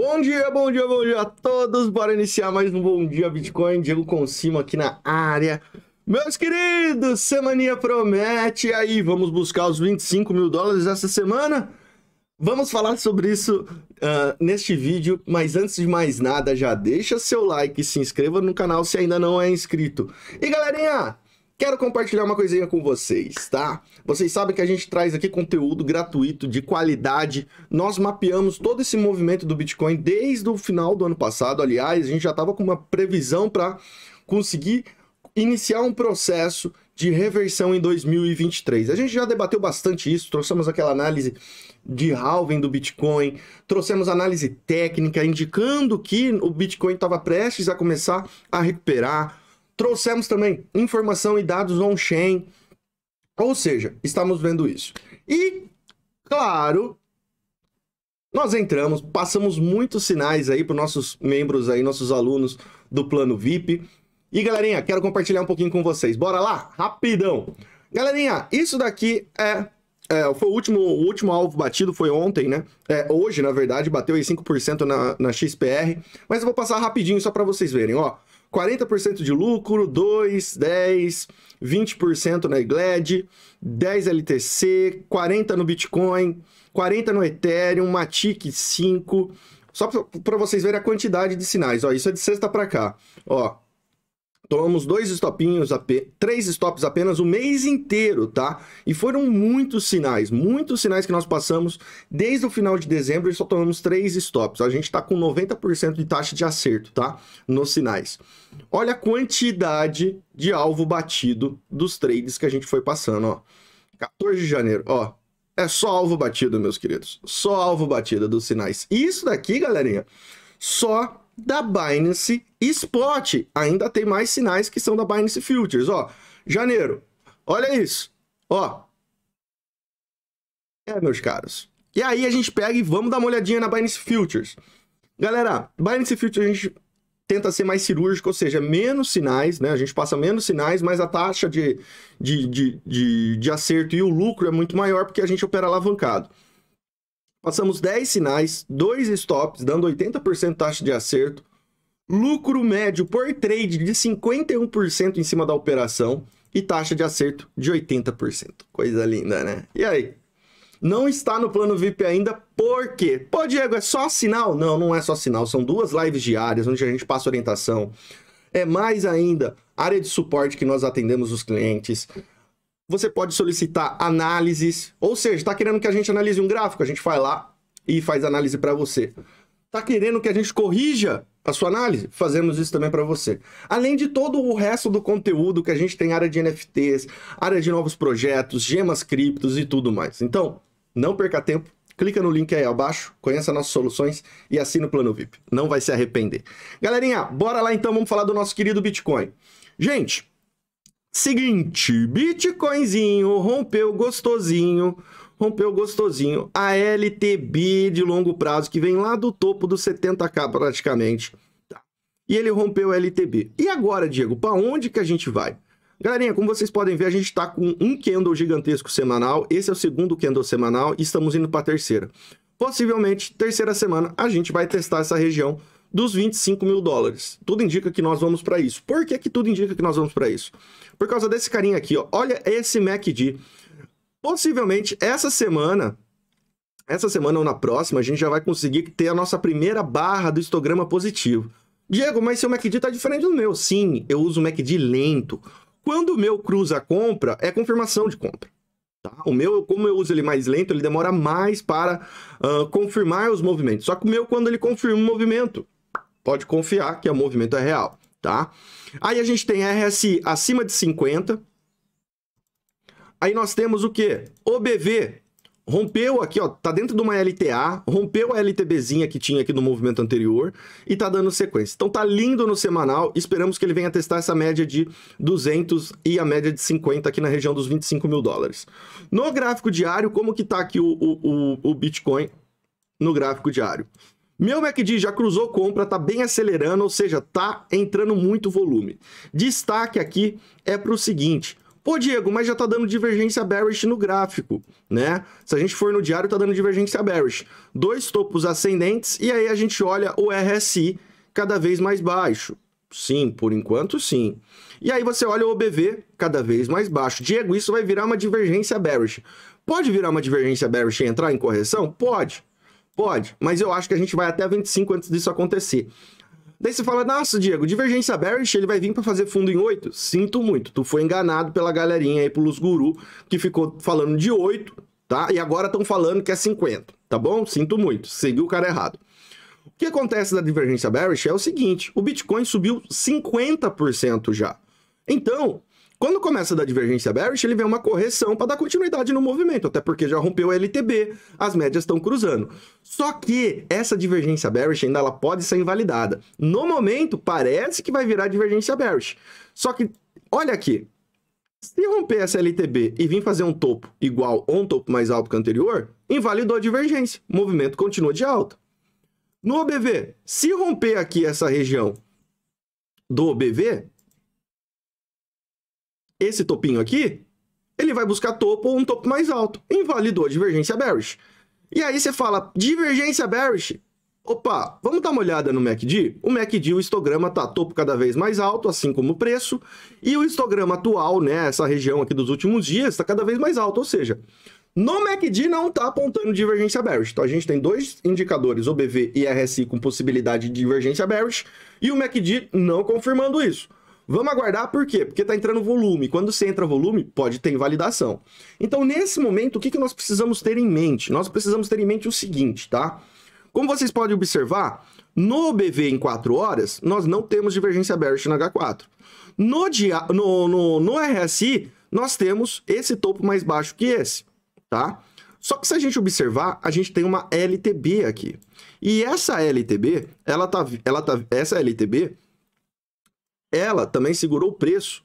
Bom dia, bom dia, bom dia a todos. Bora iniciar mais um Bom Dia Bitcoin. Diego cima aqui na área. Meus queridos, semana promete. aí, vamos buscar os 25 mil dólares essa semana? Vamos falar sobre isso uh, neste vídeo, mas antes de mais nada, já deixa seu like e se inscreva no canal se ainda não é inscrito. E galerinha, Quero compartilhar uma coisinha com vocês, tá? Vocês sabem que a gente traz aqui conteúdo gratuito, de qualidade. Nós mapeamos todo esse movimento do Bitcoin desde o final do ano passado. Aliás, a gente já estava com uma previsão para conseguir iniciar um processo de reversão em 2023. A gente já debateu bastante isso, trouxemos aquela análise de halving do Bitcoin, trouxemos análise técnica indicando que o Bitcoin estava prestes a começar a recuperar Trouxemos também informação e dados on-chain, ou seja, estamos vendo isso. E, claro, nós entramos, passamos muitos sinais aí para nossos membros aí, nossos alunos do plano VIP. E galerinha, quero compartilhar um pouquinho com vocês. Bora lá, rapidão. Galerinha, isso daqui é, é foi o último, o último alvo batido foi ontem, né? É, hoje, na verdade, bateu aí 5% na, na XPR, mas eu vou passar rapidinho só para vocês verem, ó. 40% de lucro, 2, 10, 20% na Igled, 10 LTC, 40 no Bitcoin, 40 no Ethereum, Matic 5. Só para vocês verem a quantidade de sinais. Ó, isso é de sexta para cá. Ó, Tomamos dois stopinhos, três stops apenas o mês inteiro, tá? E foram muitos sinais, muitos sinais que nós passamos desde o final de dezembro e só tomamos três stops. A gente tá com 90% de taxa de acerto, tá? Nos sinais. Olha a quantidade de alvo batido dos trades que a gente foi passando, ó. 14 de janeiro, ó. É só alvo batido, meus queridos. Só alvo batido dos sinais. Isso daqui, galerinha, só da Binance Spot. Ainda tem mais sinais que são da Binance Futures, ó. Janeiro. Olha isso. Ó. É, meus caros. E aí a gente pega e vamos dar uma olhadinha na Binance Futures. Galera, Binance Futures a gente tenta ser mais cirúrgico, ou seja, menos sinais, né? A gente passa menos sinais, mas a taxa de, de, de, de, de acerto e o lucro é muito maior porque a gente opera alavancado. Passamos 10 sinais, 2 stops, dando 80% taxa de acerto. Lucro médio por trade de 51% em cima da operação e taxa de acerto de 80%. Coisa linda, né? E aí? Não está no plano VIP ainda, por quê? Pô, Diego, é só sinal? Não, não é só sinal. São duas lives diárias onde a gente passa orientação. É mais ainda área de suporte que nós atendemos os clientes. Você pode solicitar análises, ou seja, está querendo que a gente analise um gráfico, a gente vai lá e faz análise para você. Está querendo que a gente corrija a sua análise? Fazemos isso também para você. Além de todo o resto do conteúdo que a gente tem área de NFTs, área de novos projetos, gemas criptos e tudo mais. Então, não perca tempo, clica no link aí abaixo, conheça nossas soluções e assine o plano VIP. Não vai se arrepender. Galerinha, bora lá então, vamos falar do nosso querido Bitcoin. Gente, Seguinte, Bitcoinzinho rompeu gostosinho, rompeu gostosinho. A LTB de longo prazo, que vem lá do topo dos 70k praticamente. Tá. E ele rompeu a LTB. E agora, Diego, para onde que a gente vai? Galerinha, como vocês podem ver, a gente está com um candle gigantesco semanal. Esse é o segundo candle semanal e estamos indo para a terceira. Possivelmente, terceira semana, a gente vai testar essa região dos 25 mil dólares. Tudo indica que nós vamos para isso. Por que, que tudo indica que nós vamos para isso? Por causa desse carinha aqui, ó. Olha esse MACD. Possivelmente essa semana, essa semana ou na próxima, a gente já vai conseguir ter a nossa primeira barra do histograma positivo. Diego, mas seu MACD está diferente do meu. Sim, eu uso o MACD lento. Quando o meu cruza a compra, é confirmação de compra. Tá? O meu, como eu uso ele mais lento, ele demora mais para uh, confirmar os movimentos. Só que o meu, quando ele confirma o movimento, Pode confiar que o movimento é real, tá? Aí a gente tem RSI acima de 50. Aí nós temos o quê? OBV rompeu aqui, ó, tá dentro de uma LTA, rompeu a LTBzinha que tinha aqui no movimento anterior e tá dando sequência. Então tá lindo no semanal, esperamos que ele venha testar essa média de 200 e a média de 50 aqui na região dos 25 mil dólares. No gráfico diário, como que tá aqui o, o, o Bitcoin no gráfico diário? Meu MACD já cruzou compra, tá bem acelerando, ou seja, tá entrando muito volume. Destaque aqui é para o seguinte, Pô, Diego, mas já tá dando divergência bearish no gráfico, né? Se a gente for no diário, tá dando divergência bearish. Dois topos ascendentes e aí a gente olha o RSI cada vez mais baixo. Sim, por enquanto sim. E aí você olha o OBV cada vez mais baixo. Diego, isso vai virar uma divergência bearish. Pode virar uma divergência bearish e entrar em correção? Pode. Pode, mas eu acho que a gente vai até 25 antes disso acontecer. Daí você fala, nossa, Diego, divergência bearish, ele vai vir para fazer fundo em 8? Sinto muito, tu foi enganado pela galerinha aí, pelos guru, que ficou falando de 8, tá? E agora estão falando que é 50, tá bom? Sinto muito, seguiu o cara errado. O que acontece da divergência bearish é o seguinte, o Bitcoin subiu 50% já. Então, quando começa da divergência bearish, ele vê uma correção para dar continuidade no movimento, até porque já rompeu o LTB, as médias estão cruzando. Só que essa divergência bearish ainda ela pode ser invalidada. No momento, parece que vai virar divergência bearish. Só que, olha aqui, se romper essa LTB e vir fazer um topo igual ou um topo mais alto que o anterior, invalidou a divergência. O movimento continua de alta. No OBV, se romper aqui essa região do OBV, esse topinho aqui, ele vai buscar topo ou um topo mais alto. Invalidou a divergência bearish. E aí você fala, divergência bearish, opa, vamos dar uma olhada no MACD? O MACD, o histograma está topo cada vez mais alto, assim como o preço, e o histograma atual, né, essa região aqui dos últimos dias, está cada vez mais alto, ou seja, no MACD não está apontando divergência bearish. Então a gente tem dois indicadores, OBV e RSI, com possibilidade de divergência bearish, e o MACD não confirmando isso. Vamos aguardar por quê? Porque está entrando volume. Quando você entra volume, pode ter invalidação. Então, nesse momento, o que, que nós precisamos ter em mente? Nós precisamos ter em mente o seguinte, tá? Como vocês podem observar, no BV em 4 horas, nós não temos divergência bearish no H4. No, dia, no, no, no RSI, nós temos esse topo mais baixo que esse, tá? Só que se a gente observar, a gente tem uma LTB aqui. E essa LTB, ela tá, ela tá, essa LTB ela também segurou o preço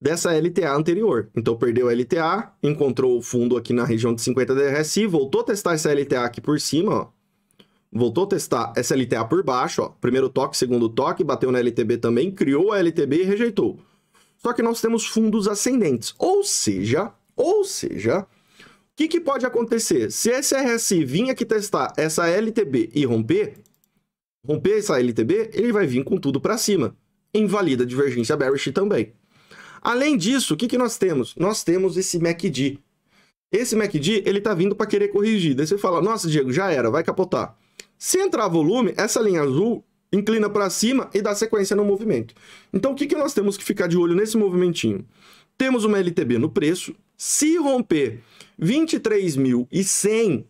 dessa LTA anterior. Então perdeu a LTA, encontrou o fundo aqui na região de 50 DRSI, voltou a testar essa LTA aqui por cima, ó. Voltou a testar essa LTA por baixo, ó. Primeiro toque, segundo toque, bateu na LTB também, criou a LTB e rejeitou. Só que nós temos fundos ascendentes, ou seja, ou seja, o que, que, pode acontecer? Se esse RSI vir aqui testar essa LTB e romper, romper essa LTB, ele vai vir com tudo para cima invalida a divergência bearish também. Além disso, o que, que nós temos? Nós temos esse MACD. Esse MACD, ele tá vindo para querer corrigir. Daí você fala, nossa, Diego, já era, vai capotar. Se entrar volume, essa linha azul inclina para cima e dá sequência no movimento. Então, o que, que nós temos que ficar de olho nesse movimentinho? Temos uma LTB no preço. Se romper 23.100,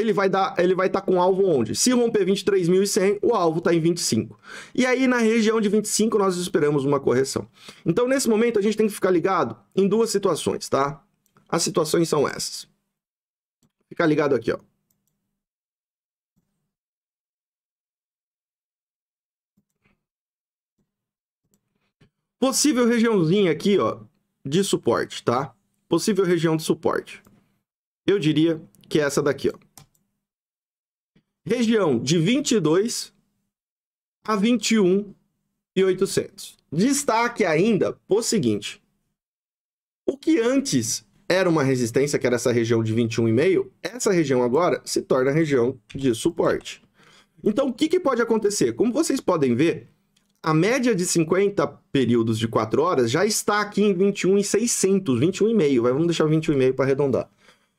ele vai dar, ele vai estar tá com alvo onde? Se romper 23.100, o alvo está em 25. E aí na região de 25 nós esperamos uma correção. Então nesse momento a gente tem que ficar ligado em duas situações, tá? As situações são essas. Ficar ligado aqui, ó. Possível regiãozinha aqui, ó, de suporte, tá? Possível região de suporte. Eu diria que é essa daqui, ó. Região de 22 a 21.800. e Destaque ainda por seguinte: o que antes era uma resistência, que era essa região de 21,5, essa região agora se torna região de suporte. Então, o que, que pode acontecer? Como vocês podem ver, a média de 50 períodos de 4 horas já está aqui em 21,600, 21,5. Vamos deixar 21,5 para arredondar.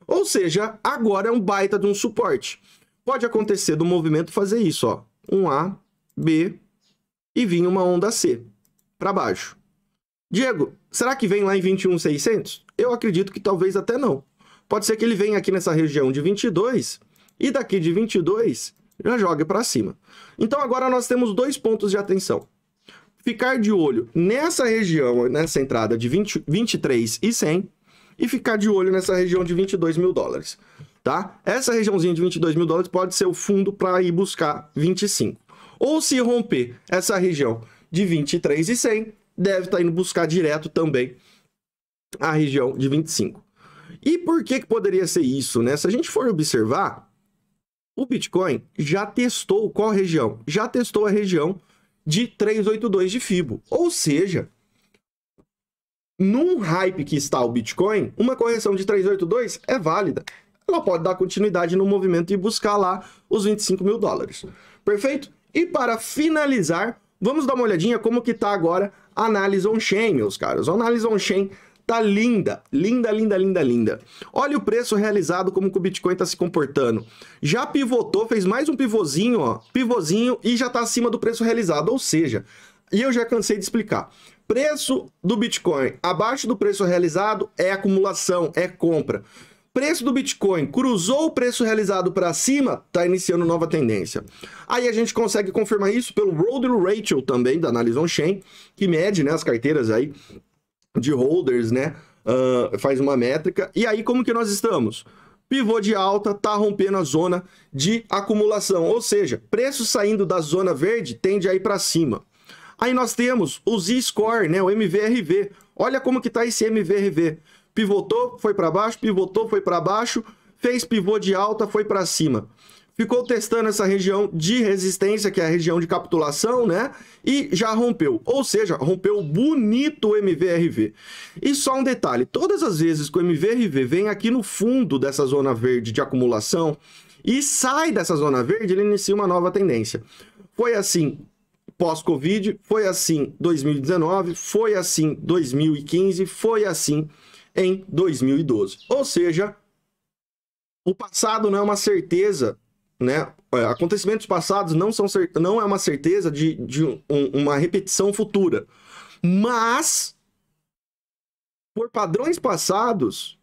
Ou seja, agora é um baita de um suporte pode acontecer do movimento fazer isso, ó. Um A, B e vir uma onda C para baixo. Diego, será que vem lá em 21,600? Eu acredito que talvez até não. Pode ser que ele venha aqui nessa região de 22 e daqui de 22 já jogue para cima. Então agora nós temos dois pontos de atenção. Ficar de olho nessa região, nessa entrada de 20, 23 e 100 e ficar de olho nessa região de 22 mil dólares tá? Essa regiãozinha de 22 mil dólares pode ser o fundo para ir buscar 25. Ou se romper essa região de 23 e 100, deve estar tá indo buscar direto também a região de 25. E por que, que poderia ser isso, né? Se a gente for observar, o Bitcoin já testou qual região? Já testou a região de 382 de FIBO. Ou seja, num hype que está o Bitcoin, uma correção de 382 é válida ela pode dar continuidade no movimento e buscar lá os 25 mil dólares. Perfeito? E para finalizar, vamos dar uma olhadinha como que tá agora a análise on-chain, meus caros. A análise on-chain tá linda, linda, linda, linda, linda. Olha o preço realizado, como que o Bitcoin tá se comportando. Já pivotou, fez mais um pivôzinho, ó, pivôzinho e já tá acima do preço realizado, ou seja, e eu já cansei de explicar. Preço do Bitcoin abaixo do preço realizado é acumulação, é compra. Preço do Bitcoin cruzou o preço realizado para cima, está iniciando nova tendência. Aí a gente consegue confirmar isso pelo Roder Ratio também, da análise on Chain, que mede né, as carteiras aí de holders, né? Uh, faz uma métrica. E aí, como que nós estamos? Pivô de alta está rompendo a zona de acumulação, ou seja, preço saindo da zona verde tende a ir para cima. Aí nós temos o Z-Score, né, o MVRV. Olha como que está esse MVRV pivotou, foi para baixo, pivotou, foi para baixo, fez pivô de alta, foi para cima. Ficou testando essa região de resistência, que é a região de capitulação, né? E já rompeu. Ou seja, rompeu bonito o MVRV. E só um detalhe: todas as vezes que o MVRV vem aqui no fundo dessa zona verde de acumulação e sai dessa zona verde, ele inicia uma nova tendência. Foi assim pós-Covid, foi assim 2019, foi assim 2015, foi assim em 2012. Ou seja, o passado não é uma certeza, né? É, acontecimentos passados não são não é uma certeza de, de um, uma repetição futura. Mas, por padrões passados,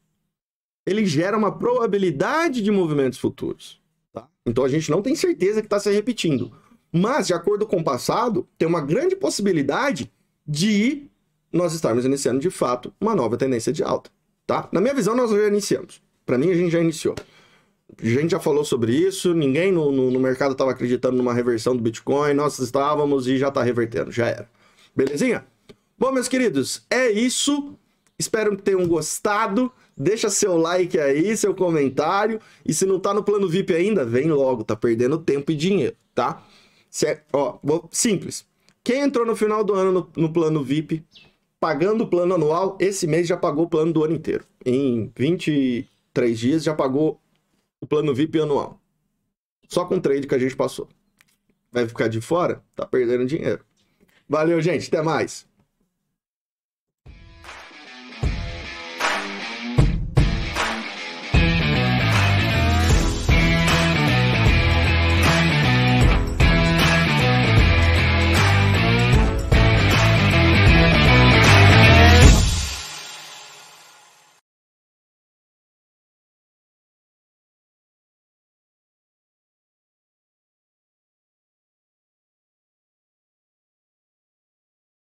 ele gera uma probabilidade de movimentos futuros. Tá? Então a gente não tem certeza que está se repetindo. Mas, de acordo com o passado, tem uma grande possibilidade de nós estarmos iniciando de fato uma nova tendência de alta, tá? Na minha visão, nós já iniciamos. Para mim, a gente já iniciou. A gente já falou sobre isso, ninguém no, no, no mercado estava acreditando numa reversão do Bitcoin, nós estávamos e já está revertendo, já era. Belezinha? Bom, meus queridos, é isso. Espero que tenham gostado. Deixa seu like aí, seu comentário. E se não tá no plano VIP ainda, vem logo, tá perdendo tempo e dinheiro, tá? ó, vou, simples. Quem entrou no final do ano no, no plano VIP pagando o plano anual, esse mês já pagou o plano do ano inteiro. Em 23 dias já pagou o plano VIP anual. Só com o trade que a gente passou. Vai ficar de fora? Tá perdendo dinheiro. Valeu, gente. Até mais.